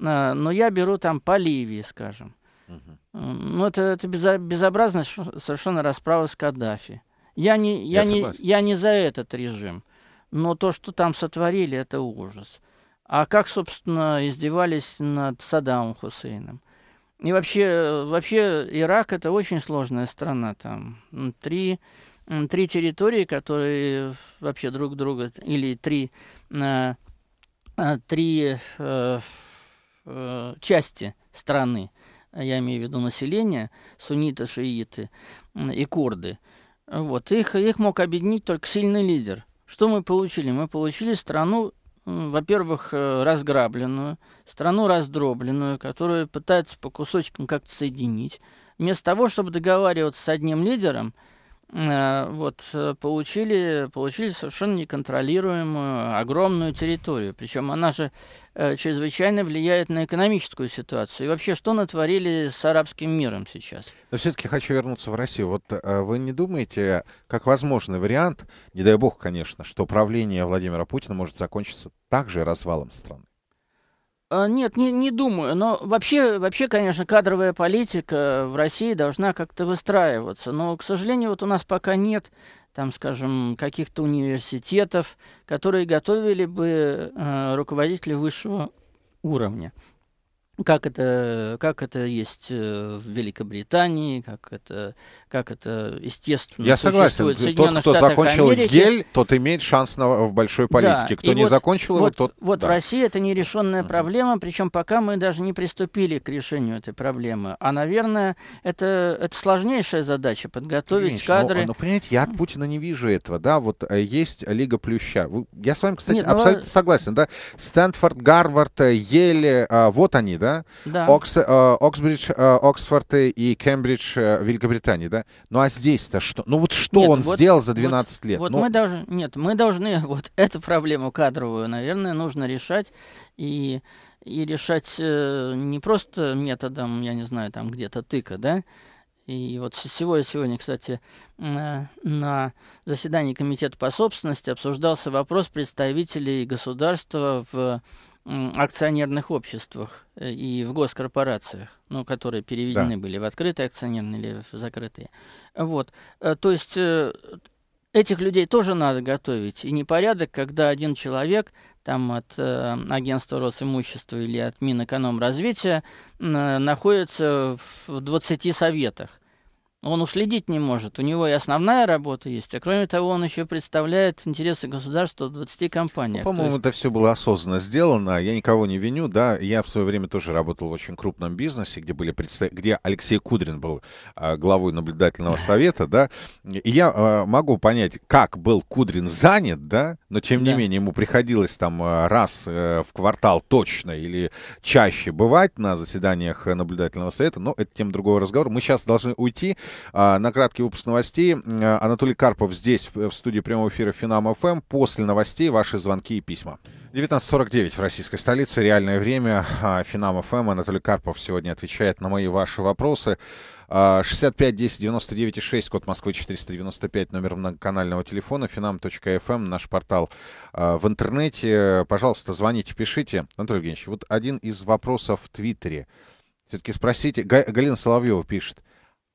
Э, но я беру там по Ливии, скажем. Угу. Ну, это, это безобразно совершенно расправа с Каддафи. Я не, я, я, не, я не за этот режим. Но то, что там сотворили, это ужас. А как, собственно, издевались над Саддамом Хусейном? И вообще, э, вообще Ирак это очень сложная страна. Там три три территории, которые э, вообще друг друга, или три, э, э, три части страны, я имею в виду население, сунниты, шииты и курды. Вот, их, их мог объединить только сильный лидер. Что мы получили? Мы получили страну, во-первых, разграбленную, страну раздробленную, которую пытаются по кусочкам как-то соединить. Вместо того, чтобы договариваться с одним лидером – Э, вот, э, получили, получили совершенно неконтролируемую огромную территорию. Причем она же э, чрезвычайно влияет на экономическую ситуацию. И вообще, что натворили с арабским миром сейчас? Но все-таки хочу вернуться в Россию. Вот вы не думаете, как возможный вариант, не дай бог, конечно, что правление Владимира Путина может закончиться также развалом страны? А, нет, не, не думаю. Но вообще, вообще, конечно, кадровая политика в России должна как-то выстраиваться. Но, к сожалению, вот у нас пока нет, там, скажем, каких-то университетов, которые готовили бы э, руководителей высшего уровня как это, как это есть э, в Великобритании, как это, как это естественно. Я согласен. Тот, кто Штатах закончил Америки. Ель, тот имеет шанс на, в большой политике. Да. Кто и не вот, закончил вот, его, тот. Вот да. в России это нерешенная проблема, причем пока мы даже не приступили к решению этой проблемы. А, наверное, это, это сложнейшая задача подготовить Ильич, кадры. Но, но понимаете, я от Путина не вижу этого, да? Вот э, есть Лига Плюща. Я с вами, кстати, Нет, ну, а абсолютно но... согласен, да? Стэнфорд, Гарвард, э, Ель, а, вот они, да? да? Да. Окс, э, Оксбридж, э, Оксфорд и Кембридж э, Великобритании, да? Ну а здесь-то что? Ну вот что нет, он вот, сделал за 12 вот, лет? Вот ну... мы должны, нет, мы должны вот эту проблему кадровую, наверное, нужно решать и и решать э, не просто методом, я не знаю, там где-то тыка, да? И вот сегодня, сегодня, кстати, э, на заседании Комитета по собственности обсуждался вопрос представителей государства в акционерных обществах э, и в госкорпорациях, ну, которые переведены да. были в открытые акционерные или в закрытые. Вот. Э, то есть э, этих людей тоже надо готовить. И непорядок, когда один человек там от э, агентства Росимущества или от Минэкономразвития э, находится в 20 советах он уследить не может. У него и основная работа есть, а кроме того, он еще представляет интересы государства в 20 компаниях. Ну, по-моему, есть... это все было осознанно сделано. А я никого не виню, да. Я в свое время тоже работал в очень крупном бизнесе, где были представ... где Алексей Кудрин был а, главой наблюдательного совета, да. И я а, могу понять, как был Кудрин занят, да, но тем не да. менее ему приходилось там а, раз э, в квартал точно или чаще бывать на заседаниях э, наблюдательного совета, но это тем другого разговора. Мы сейчас должны уйти. А, на краткий выпуск новостей. Анатолий Карпов здесь, в студии прямого эфира Финам ФМ. После новостей ваши звонки и письма. 19.49 в российской столице. Реальное время. А, финам ФМ. Анатолий Карпов сегодня отвечает на мои ваши вопросы. 65 10 99 6, код Москвы 495, номер многоканального телефона, finam.fm, эм, наш портал а, в интернете. Пожалуйста, звоните, пишите. Анатолий Евгеньевич, вот один из вопросов в Твиттере. Все-таки спросите. Галина Соловьева пишет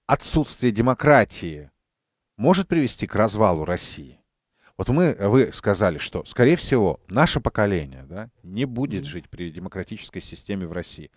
отсутствие демократии может привести к развалу России. Вот мы, э, вы сказали, что, скорее всего, наше поколение да, не будет жить при демократической системе в России.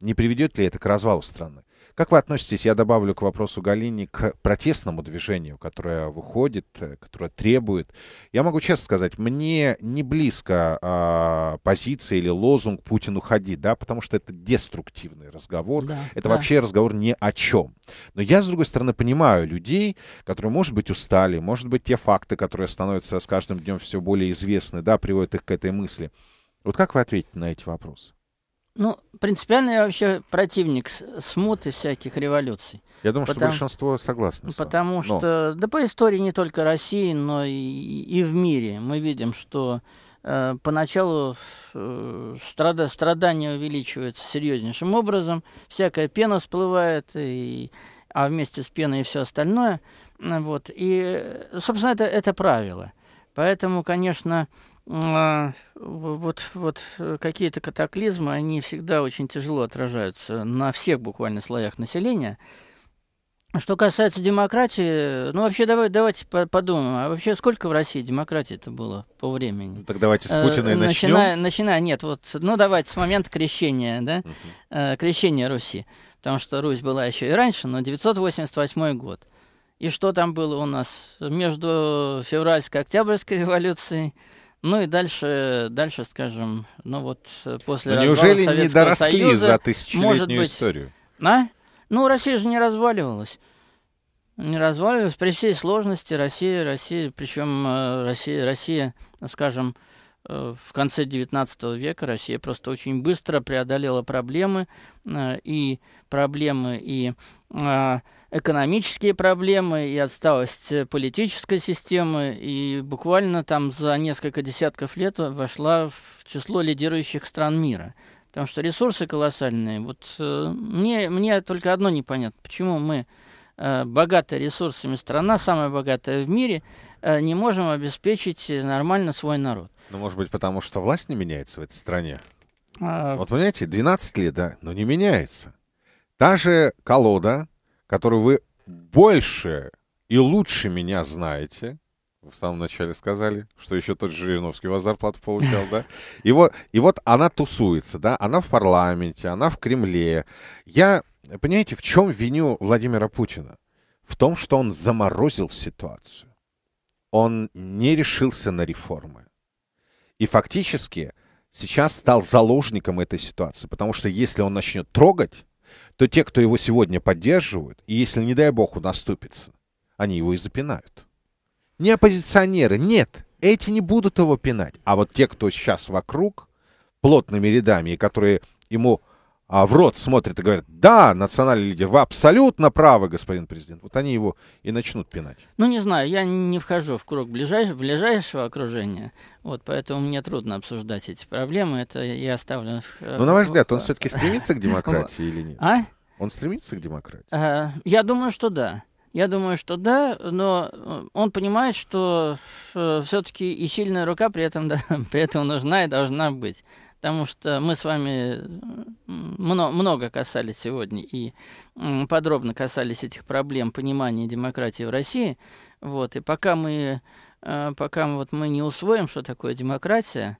Не приведет ли это к развалу страны? Как вы относитесь, я добавлю к вопросу Галини, к протестному движению, которое выходит, э, которое требует? Я могу честно сказать, мне не близко э, позиция или лозунг «Путин, уходи», да, потому что это деструктивный разговор, да, это да. вообще разговор ни о чем. Но я, с другой стороны, понимаю людей, которые, может быть, устали, может быть, те факты, которые становятся с каждым днем все более известны, да, приводят их к этой мысли. Вот как вы ответите на эти вопросы? Ну, принципиально я вообще противник смуты всяких революций. Я думаю, потому, что большинство согласны. Потому но. что, да по истории не только России, но и, и в мире мы видим, что э, поначалу э, страда, страдания увеличиваются серьезнейшим образом, всякая пена всплывает, и, а вместе с пеной и все остальное. Вот. И, собственно, это, это правило. Поэтому, конечно, а, вот, вот э, какие-то катаклизмы, они всегда очень тяжело отражаются на всех буквально слоях населения. Что касается демократии, ну вообще давай, давайте подумаем, а вообще сколько в России демократии это было по времени? Ну, так давайте с э, Путина и начнем. Начиная, начиная, нет, вот, ну давайте с момента крещения, да, угу. крещения Руси, потому что Русь была еще и раньше, но 988 год. И что там было у нас между февральской и октябрьской революцией? Ну и дальше, дальше, скажем, ну вот э, после Но ну, неужели Советского не доросли Союза, за тысячелетнюю может быть, историю? А? Ну, Россия же не разваливалась. Не разваливалась. При всей сложности Россия, Россия, причем э, Россия, Россия, скажем, Э, в конце XIX века Россия просто очень быстро преодолела проблемы э, и проблемы и а, экономические проблемы и отсталость э, политической системы и буквально там за несколько десятков лет вошла в число лидирующих стран мира. Потому что ресурсы колоссальные. Вот мне, мне только одно непонятно, почему мы богатая ресурсами страна, самая богатая в мире, не можем обеспечить нормально свой народ. Ну, может быть, потому что власть не меняется в этой стране? А... Вот понимаете, 12 лет, да, но не меняется. Та же колода, которую вы больше и лучше меня знаете, вы в самом начале сказали, что еще тот же Жириновский вас зарплату получал, да? И вот, и вот она тусуется, да? Она в парламенте, она в Кремле. Я, понимаете, в чем виню Владимира Путина? В том, что он заморозил ситуацию. Он не решился на реформы и фактически сейчас стал заложником этой ситуации, потому что если он начнет трогать, то те, кто его сегодня поддерживают, и если, не дай бог, он оступится, они его и запинают. Не оппозиционеры, нет, эти не будут его пинать. А вот те, кто сейчас вокруг, плотными рядами, и которые ему а, в рот смотрит и говорит: да, национальный лидер, вы абсолютно правы, господин президент. Вот они его и начнут пинать. Ну, не знаю, я не вхожу в круг ближайш... ближайшего окружения, вот, поэтому мне трудно обсуждать эти проблемы, это я оставлю... Э, ну, на ваш взгляд, он все-таки стремится к демократии или нет? А? Он стремится к демократии? А, я думаю, что да. Я думаю, что да, но э, он понимает, что э, все-таки и сильная рука при этом, да, при этом нужна и должна быть потому что мы с вами много касались сегодня и подробно касались этих проблем понимания демократии в России. Вот, и пока мы, э, пока вот мы не усвоим, что такое демократия,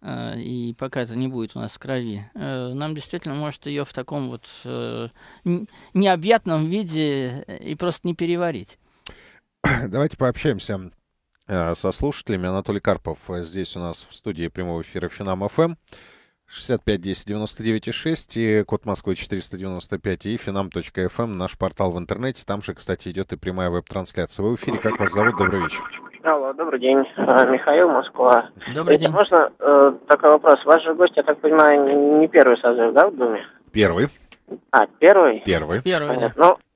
э, и пока это не будет у нас в крови, э, нам действительно может ее в таком вот необъятном виде и просто не переварить. Давайте пообщаемся Э, со слушателями. Анатолий Карпов э, здесь у нас в студии прямого эфира Финам ФМ. 65 10 99 6 и код Москвы 495 и finam.fm, эм», наш портал в интернете. Там же, кстати, идет и прямая веб-трансляция. Вы в эфире, как вас зовут? Добрый вечер. Алло, добрый день. А, Михаил Москва. Добрый день. Можно э, такой вопрос? Ваш же гость, я так понимаю, не первый созыв, да, в Думе? Первый. А, первый? Первый. Первый, Да.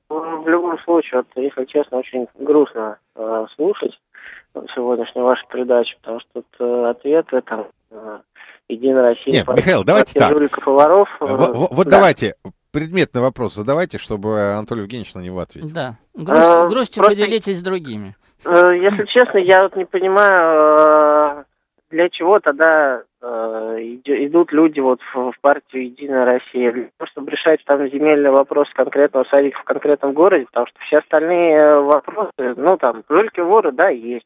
Ну, в любом случае, вот, если честно, очень грустно э, слушать сегодняшней вашей передачи потому что тут э, ответы там э, Единая Россия. Нет, Михаил, давайте так. Жуликов и В, вот да. давайте предметный вопрос задавайте, чтобы Анатолий Евгеньевич на него ответил. Да. Грусть, а, э, грустью просто, поделитесь с другими. Если честно, я вот не понимаю, для чего тогда идут люди вот в, партию «Единая Россия», для того, чтобы решать там земельный вопрос конкретного садика в конкретном городе, потому что все остальные вопросы, ну там, жульки воры, да, есть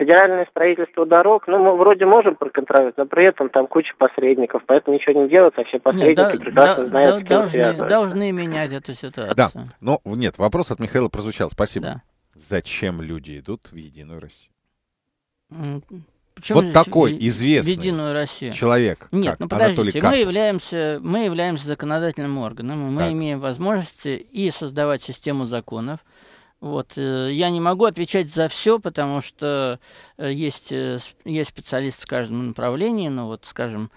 федеральное строительство дорог, ну, мы вроде можем проконтролировать, но при этом там куча посредников, поэтому ничего не делать а все посредники нет, прекрасно да, знают, да, с кем должны, должны менять эту ситуацию. Да, но нет, вопрос от Михаила прозвучал, спасибо. Да. Зачем люди идут в Единую Россию? Причем вот такой известный Единую Россию. человек, Нет, как ну подождите, мы являемся, мы являемся законодательным органом, мы так. имеем возможности и создавать систему законов, вот. Э, я не могу отвечать за все, потому что э, есть, э, есть специалисты в каждом направлении, но ну вот, скажем,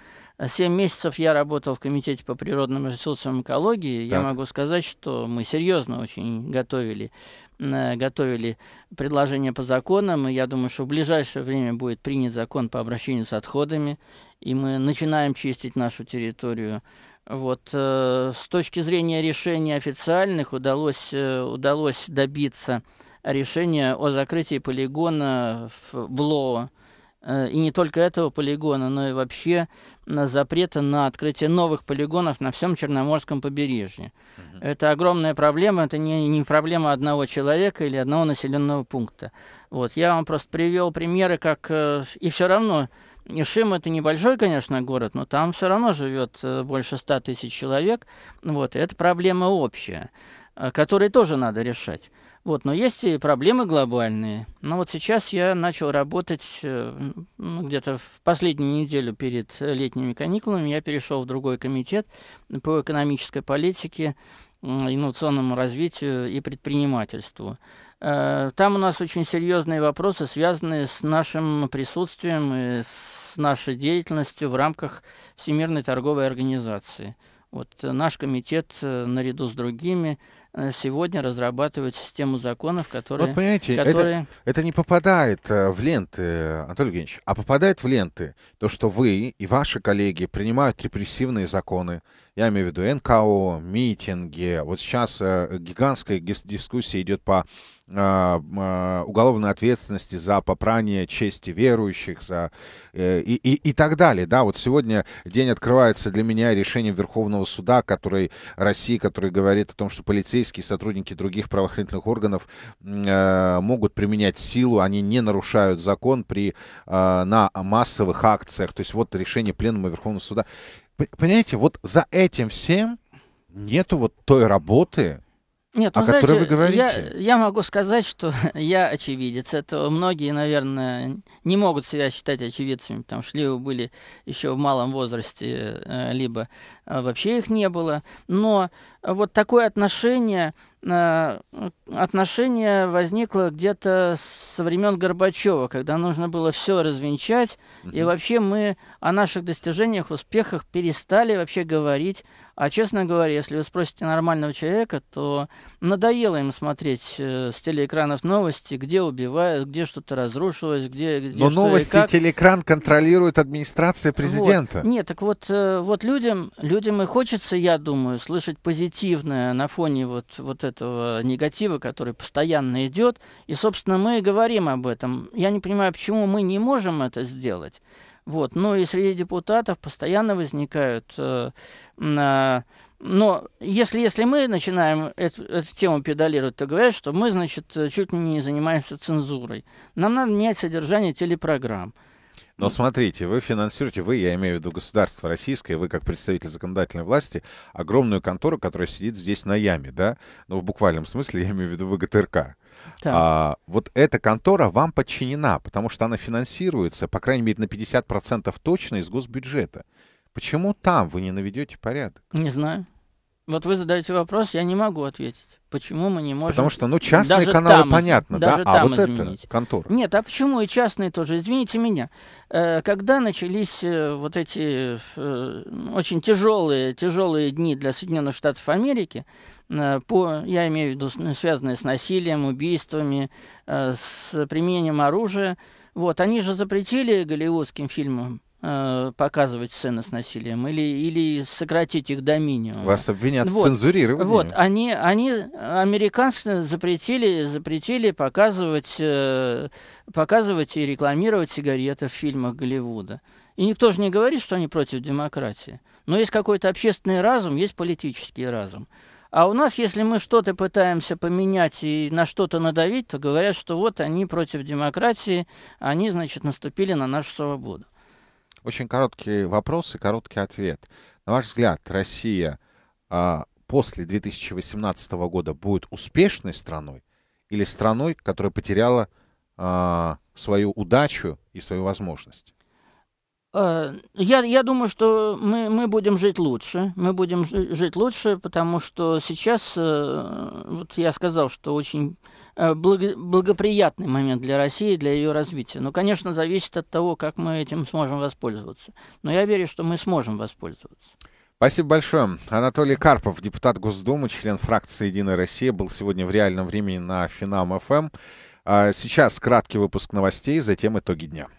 7 месяцев я работал в Комитете по природным ресурсам и экологии. Так. Я могу сказать, что мы серьезно очень готовили, готовили предложения по законам. И я думаю, что в ближайшее время будет принят закон по обращению с отходами. И мы начинаем чистить нашу территорию вот. Э, с точки зрения решения официальных удалось, э, удалось добиться решения о закрытии полигона в, в Лоо. Э, и не только этого полигона, но и вообще запрета на открытие новых полигонов на всем Черноморском побережье. Угу. Это огромная проблема, это не, не проблема одного человека или одного населенного пункта. Вот. Я вам просто привел примеры, как и все равно Ишим это небольшой, конечно, город, но там все равно живет э, больше ста тысяч человек. Вот, и это проблема общая, э, которую тоже надо решать. Вот, но есть и проблемы глобальные. Но вот сейчас я начал работать э, ну, где-то в последнюю неделю перед летними каникулами. Я перешел в другой комитет по экономической политике, инновационному развитию и предпринимательству. Э, там у нас очень серьезные вопросы, связанные с нашим присутствием и с нашей деятельностью в рамках Всемирной торговой организации. Вот э, наш комитет э, наряду с другими сегодня разрабатывает систему законов, которые... Вот понимаете, которые... Это, это не попадает в ленты, Анатолий Евгеньевич, а попадает в ленты то, что вы и ваши коллеги принимают репрессивные законы, я имею в виду НКО, митинги. Вот сейчас э, гигантская дискуссия идет по э, э, уголовной ответственности за попрание чести верующих за, и, и, и так далее. Да, вот сегодня день открывается для меня решением Верховного суда, который России, который говорит о том, что полицейские сотрудники других правоохранительных органов э, могут применять силу, они не нарушают закон при, э, на массовых акциях. То есть вот решение Пленума Верховного суда. Понимаете, вот за этим всем нету вот той работы, нет, ну, о знаете, которой вы говорите. Я, я могу сказать, что я очевидец. Это многие, наверное, не могут себя считать очевидцами, потому что либо были еще в малом возрасте, э, либо а, вообще их не было. Но вот такое отношение Э, отношение возникло где-то со времен Горбачева, когда нужно было все развенчать, угу. и вообще мы о наших достижениях, успехах перестали вообще говорить. А честно говоря, если вы спросите нормального человека, то надоело им смотреть э, с телеэкранов новости, где убивают, где что-то разрушилось, где... где Но новости как. телеэкран контролирует администрация президента. Вот. Нет, так вот, э, вот людям, людям и хочется, я думаю, слышать позитивное на фоне вот, вот этого этого негатива, который постоянно идет. И, собственно, мы и говорим об этом. Я не понимаю, почему мы не можем это сделать. Вот. Но и среди депутатов постоянно возникают... Э, э, но если, если мы начинаем эту, эту тему педалировать, то говорят, что мы, значит, чуть не занимаемся цензурой. Нам надо менять содержание телепрограмм. Но смотрите, вы финансируете, вы, я имею в виду государство российское, вы как представитель законодательной власти, огромную контору, которая сидит здесь на яме, да? Ну, в буквальном смысле я имею в виду ВГТРК. Так. А, вот эта контора вам подчинена, потому что она финансируется, по крайней мере, на 50% точно из госбюджета. Почему там вы не наведете порядок? Не знаю. Вот вы задаете вопрос, я не могу ответить. Почему мы не можем... Потому что, ну, частные даже каналы, там, понятно, даже да? Там а вот изменить. это контора. Нет, а почему и частные тоже? Извините меня. Э, когда начались э, вот эти э, очень тяжелые, тяжелые дни для Соединенных Штатов Америки, по, я имею в виду, связанные с насилием, убийствами, с применением оружия, вот, они же запретили голливудским фильмам Э, показывать сцены с насилием или, или сократить их до минимума. Вас обвинят вот. в цензурировании. Вот, они, они, американцы запретили, запретили показывать, э, показывать и рекламировать сигареты в фильмах Голливуда. И никто же не говорит, что они против демократии. Но есть какой-то общественный разум, есть политический разум. А у нас, если мы что-то пытаемся поменять и на что-то надавить, то говорят, что вот они против демократии, они, значит, наступили на нашу свободу. Очень короткий вопрос и короткий ответ. На ваш взгляд, Россия а, после 2018 года будет успешной страной или страной, которая потеряла а, свою удачу и свою возможность? Э, я, я думаю, что мы, мы будем жить лучше. Мы будем жить лучше, потому что сейчас, э, вот я сказал, что очень Э, благоприятный момент для России, для ее развития. Но, конечно, зависит от того, как мы этим сможем воспользоваться. Но я верю, что мы сможем воспользоваться. Спасибо большое. Анатолий Карпов, депутат Госдумы, член фракции «Единая Россия», был сегодня в реальном времени на Финам-ФМ. А сейчас краткий выпуск новостей, затем итоги дня.